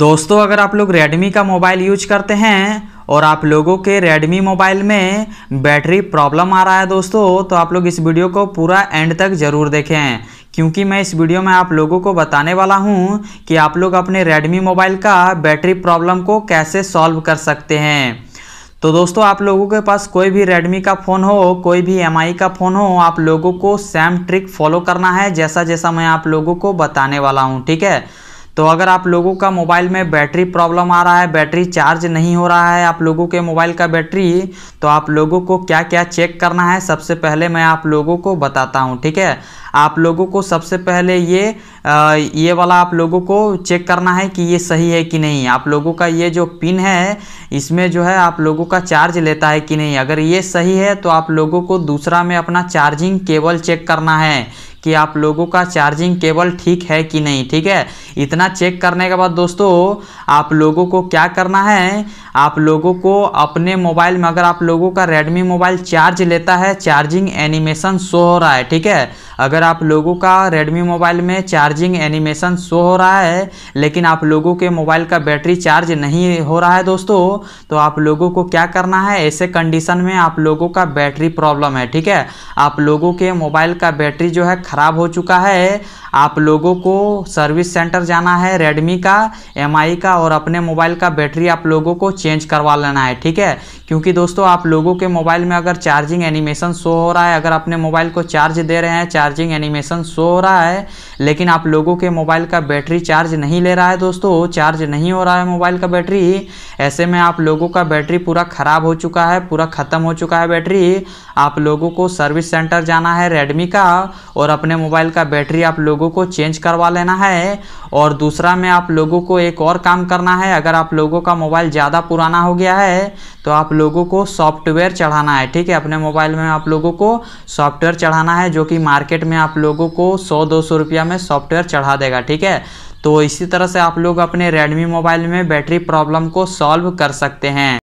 दोस्तों अगर आप लोग रेडमी का मोबाइल यूज करते हैं और आप लोगों के रेडमी मोबाइल में बैटरी प्रॉब्लम आ रहा है दोस्तों तो आप लोग इस वीडियो को पूरा एंड तक ज़रूर देखें क्योंकि मैं इस वीडियो में आप लोगों को बताने वाला हूं कि आप लोग अपने रेडमी मोबाइल का बैटरी प्रॉब्लम को कैसे सॉल्व कर सकते हैं तो दोस्तों आप लोगों के पास कोई भी रेडमी का फ़ोन हो कोई भी एम का फ़ोन हो आप लोगों को सेम ट्रिक फॉलो करना है जैसा जैसा मैं आप लोगों को बताने वाला हूँ ठीक है तो अगर आप लोगों का मोबाइल में बैटरी प्रॉब्लम आ रहा है बैटरी चार्ज नहीं हो रहा है आप लोगों के मोबाइल का बैटरी तो आप लोगों को क्या क्या चेक करना है सबसे पहले मैं आप लोगों को बताता हूँ ठीक है आप लोगों को सबसे पहले ये आ, ये वाला आप लोगों को चेक करना है कि ये सही है कि नहीं आप लोगों का ये जो पिन है इसमें जो है आप लोगों का चार्ज लेता है कि नहीं अगर ये सही है तो आप लोगों को दूसरा में अपना चार्जिंग केबल चेक करना है कि आप लोगों का चार्जिंग केबल ठीक है कि नहीं ठीक है इतना चेक करने के बाद दोस्तों आप लोगों को क्या करना है आप लोगों को अपने मोबाइल में अगर आप लोगों का रेडमी मोबाइल चार्ज लेता है चार्जिंग एनिमेशन शो हो रहा है ठीक है अगर आप लोगों का रेडमी मोबाइल में चार्जिंग एनिमेशन शो हो रहा है लेकिन आप लोगों के मोबाइल का बैटरी चार्ज नहीं हो रहा है दोस्तों तो आप लोगों को क्या करना है ऐसे कंडीशन में आप लोगों का बैटरी प्रॉब्लम है ठीक है आप लोगों के मोबाइल का बैटरी जो है ख़राब हो चुका है आप लोगों को सर्विस सेंटर जाना है रेडमी का एम का और अपने मोबाइल का बैटरी आप लोगों को चेंज करवा लेना है ठीक है क्योंकि दोस्तों आप लोगों के मोबाइल में अगर चार्जिंग एनिमेशन शो हो रहा है अगर अपने मोबाइल को चार्ज दे रहे हैं चार्जिंग एनिमेशन शो हो रहा है लेकिन आप लोगों के मोबाइल का बैटरी चार्ज नहीं ले रहा है दोस्तों चार्ज नहीं हो रहा है मोबाइल का बैटरी ऐसे में आप लोगों का बैटरी पूरा ख़राब हो चुका है पूरा ख़त्म हो चुका है बैटरी आप लोगों को सर्विस सेंटर जाना है रेडमी का और अपने मोबाइल का बैटरी आप लोगों को चेंज करवा लेना है और दूसरा में आप लोगों को एक और काम करना है अगर आप लोगों का मोबाइल ज़्यादा पुराना हो गया है तो आप लोगों को सॉफ्टवेयर चढ़ाना है ठीक है अपने मोबाइल में आप लोगों को सॉफ्टवेयर चढ़ाना है जो कि मार्केट में आप लोगों को सौ दो सौ रुपया में सॉफ्टवेयर चढ़ा देगा ठीक है तो इसी तरह से आप लोग अपने रेडमी मोबाइल में बैटरी प्रॉब्लम को सॉल्व कर सकते हैं